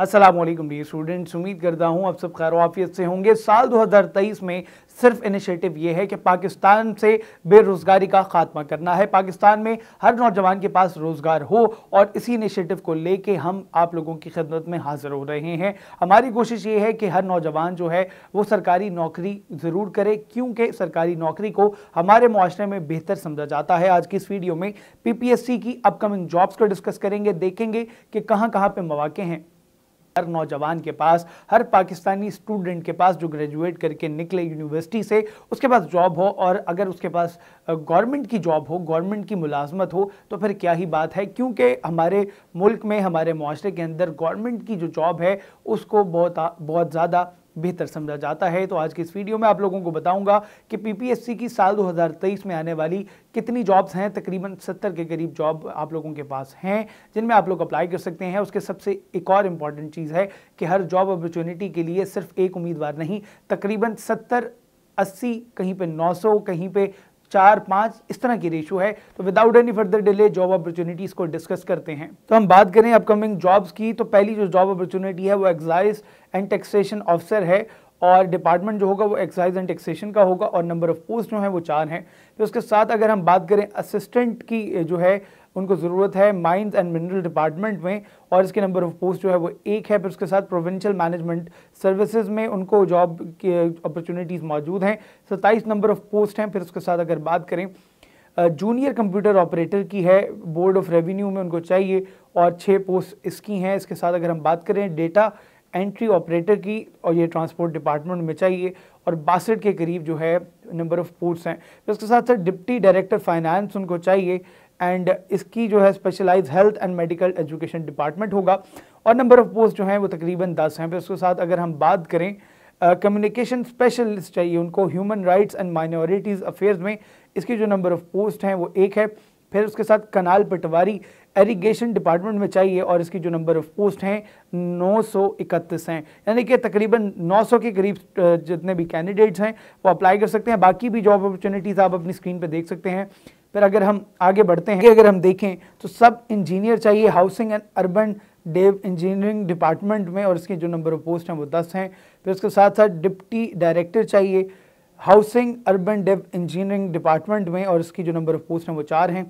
Aslam D students उम्मीद करता हूँ आप सब खैर वाफियत से होंगे साल 2023 में सिर्फ इनिशिएटिव ये है कि पाकिस्तान से बेरोज़गारी का खात्मा करना है पाकिस्तान में हर नौजवान के पास रोज़गार हो और इसी इनिशिएटिव को लेके हम आप लोगों की खदमत में हाजिर हो रहे हैं हमारी कोशिश ये है कि हर नौजवान जो है वो सरकारी नौकरी ज़रूर करे क्योंकि सरकारी नौकरी को हमारे माशरे में बेहतर समझा जाता है आज की इस वीडियो में पी की अपकमिंग जॉब्स को डिस्कस करेंगे देखेंगे कि कहाँ कहाँ पर मौाक़े हैं हर नौजवान के पास हर पाकिस्तानी स्टूडेंट के पास जो ग्रेजुएट करके निकले यूनिवर्सिटी से उसके पास जॉब हो और अगर उसके पास गवर्नमेंट की जॉब हो गवर्नमेंट की मुलाजमत हो तो फिर क्या ही बात है क्योंकि हमारे मुल्क में हमारे माशरे के अंदर गवर्नमेंट की जो जॉब है उसको बहुत बहुत ज़्यादा बेहतर समझा जाता है तो आज की इस वीडियो में आप लोगों को बताऊंगा कि पीपीएससी की साल 2023 में आने वाली कितनी जॉब्स हैं तकरीबन 70 के करीब जॉब आप लोगों के पास हैं जिनमें आप लोग अप्लाई कर सकते हैं उसके सबसे एक और इम्पॉर्टेंट चीज़ है कि हर जॉब अपॉर्चुनिटी के लिए सिर्फ एक उम्मीदवार नहीं तकरीबन सत्तर अस्सी कहीं पे 900 कहीं पे चार पांच इस तरह की रेशो है तो without any further delay job opportunities को डिस्कस करते हैं तो हम बात करें अपकमिंग जॉब्स की तो पहली जो जॉब अपॉर्चुनिटी है वो एक्साइज एंड टैक्सेशन ऑफिसर है और डिपार्टमेंट जो होगा वो एक्साइज एंड टैक्सेशन का होगा और नंबर ऑफ पोस्ट जो है वो चार हैं तो उसके साथ अगर हम बात करें असिस्टेंट की जो है उनको ज़रूरत है माइंस एंड मिनरल डिपार्टमेंट में और इसके नंबर ऑफ पोस्ट जो है वो एक है फिर उसके साथ प्रोविंशियल मैनेजमेंट सर्विसेज में उनको जॉब की अपॉर्चुनिटीज़ मौजूद हैं सत्ताईस नंबर ऑफ पोस्ट हैं फिर उसके साथ अगर बात करें जूनियर कंप्यूटर ऑपरेटर की है बोर्ड ऑफ रेवेन्यू में उनको चाहिए और छः पोस्ट इसकी हैं इसके साथ अगर हम बात करें डेटा एंट्री ऑपरेटर की और ये ट्रांसपोर्ट डिपार्टमेंट में चाहिए और बासठ के करीब जो है नंबर ऑफ़ पोर्ट्स हैं तो इसके साथ साथ डिप्टी डायरेक्टर फाइनेंस उनको चाहिए एंड इसकी जो है specialise health and medical education department होगा और नंबर ऑफ़ पोस्ट जो हैं वो तकरीबन दस हैं फिर उसके साथ अगर हम बात करें कम्युनिकेशन uh, स्पेशलिस्ट चाहिए उनको human rights and minorities affairs में इसकी जो नंबर ऑफ़ पोस्ट हैं वो एक है फिर उसके साथ कनाल पटवारी एरीगेशन डिपार्टमेंट में चाहिए और इसकी जो नंबर ऑफ पोस्ट हैं नौ हैं यानी कि तकरीबन 900 के करीब जितने भी कैंडिडेट्स हैं वो अप्लाई कर सकते हैं बाकी भी जॉब अपॉर्चुनिटीज़ आप अपनी स्क्रीन पर देख सकते हैं फिर अगर हम आगे बढ़ते हैं अगर हम देखें तो सब इंजीनियर चाहिए housing and urban dev engineering department में और इसके जो नंबर ऑफ पोस्ट हैं वो दस हैं फिर उसके साथ साथ डिप्टी डायरेक्टर चाहिए housing urban dev engineering department में और इसकी जो नंबर ऑफ़ पोस्ट हैं वो चार हैं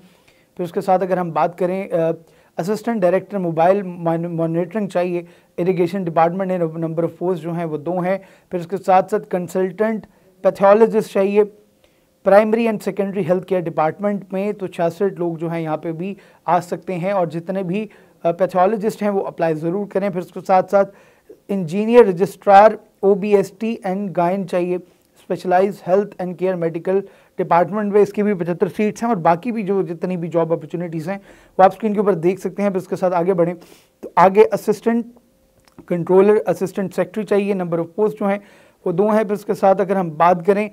फिर उसके साथ अगर हम बात करें असिस्टेंट डायरेक्टर मोबाइल मॉनिटरिंग चाहिए इरिगेशन डिपार्टमेंट में नंबर ऑफ़ पोस्ट जो हैं वो दो हैं फिर उसके साथ साथ कंसल्टेंट पैथोलॉजिस्ट चाहिए primary and secondary health care department में तो छियासठ लोग जो हैं यहाँ पे भी आ सकते हैं और जितने भी पैथोलॉजिस्ट हैं वो अप्लाई ज़रूर करें फिर उसके साथ साथ engineer registrar O B S T and gynae चाहिए specialise health and care medical department में इसकी भी पचहत्तर सीट्स हैं और बाकी भी जो जितनी भी जॉब अपॉर्चुनिटीज़ हैं वो आप स्क्रीन के ऊपर देख सकते हैं अब इसके साथ आगे बढ़ें तो आगे असिस्टेंट कंट्रोलर असिस्टेंट सेक्रेटरी चाहिए नंबर ऑफ पोस्ट जो हैं वो दो हैं फिर उसके साथ अगर हम बात करें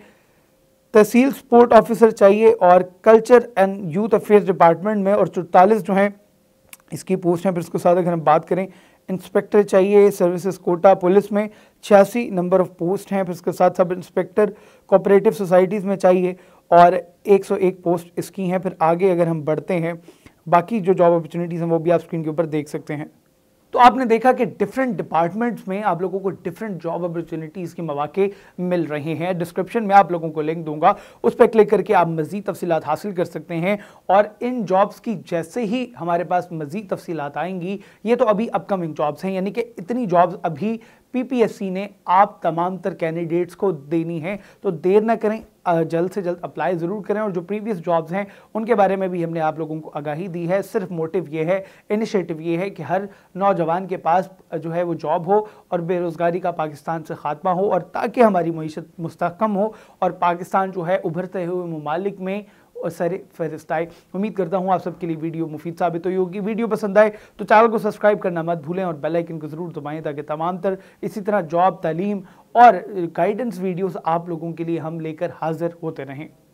तहसील स्पोर्ट ऑफिसर चाहिए और culture and youth affairs department में और चौतालीस जो हैं इसकी पोस्ट हैं फिर उसके साथ अगर हम बात करें इंस्पेक्टर चाहिए सर्विसेज कोटा पुलिस में छियासी नंबर ऑफ पोस्ट हैं फिर इसके साथ सब इंस्पेक्टर कोऑपरेटिव सोसाइटीज़ में चाहिए और 101 पोस्ट इसकी हैं फिर आगे अगर हम बढ़ते हैं बाकी जो जॉब अपॉर्चुनिटीज़ हैं वो भी आप स्क्रीन के ऊपर देख सकते हैं तो आपने देखा कि डिफरेंट डिपार्टमेंट्स में आप लोगों को डिफरेंट जॉब अपॉर्चुनिटीज़ के मौाक़े मिल रहे हैं डिस्क्रिप्शन में आप लोगों को लिंक दूंगा उस पर क्लिक करके आप मज़ीद तफसीत हासिल कर सकते हैं और इन जॉब्स की जैसे ही हमारे पास मज़ीद तफसीत आएंगी ये तो अभी अपकमिंग जॉब्स हैं यानी कि इतनी जॉब्स अभी पी ने आप तमाम तर कैंडिडेट्स को देनी है तो देर ना करें जल्द से जल्द अप्लाई ज़रूर करें और जो प्रीवियस जॉब्स हैं उनके बारे में भी हमने आप लोगों को आगाही दी है सिर्फ मोटिव ये है इनिशिएटिव ये है कि हर नौजवान के पास जो है वो जॉब हो और बेरोज़गारी का पाकिस्तान से ख़ात्मा हो और ताकि हमारी मीशत मुस्तकम हो और पाकिस्तान जो है उभरते हुए ममालिक में और सारे फहरिस्त आए उम्मीद करता हूँ आप सबके लिए वीडियो मुफीद साबित हुई होगी वीडियो पसंद आए तो चैनल को सब्सक्राइब करना मत भूलें और बेल आइकन को ज़रूर दबाएं ताकि तमाम तर इसी तरह जॉब तालीम और गाइडेंस वीडियोस आप लोगों के लिए हम लेकर हाजिर होते रहें